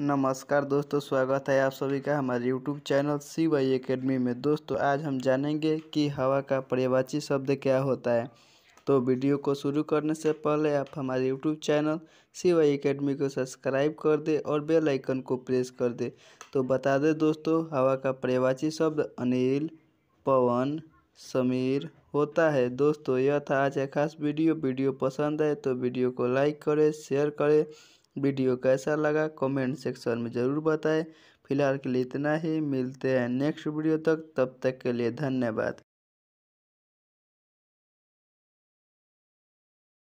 नमस्कार दोस्तों स्वागत है आप सभी का हमारे YouTube channel C Y academy में दोस्तों आज हम जानेंगे कि हवा का पर्यवाची शब्द क्या होता है तो वीडियो को शुरू करने से पहले आप हमारे YouTube channel C Y academy को सब्सक्राइब कर दे और बेल आइकन को प्रेस कर दे तो बता दें दोस्तों हवा का पर्यवाची शब्द अनिल पवन समीर होता है दोस्तों यह था आज का खास वीडियो वीडियो पसंद आए तो वीडियो को लाइक करें शेयर करें वीडियो कैसा लगा कमेंट सेक्शन में ज़रूर बताएं फिलहाल के लिए इतना ही मिलते हैं नेक्स्ट वीडियो तक तब तक के लिए धन्यवाद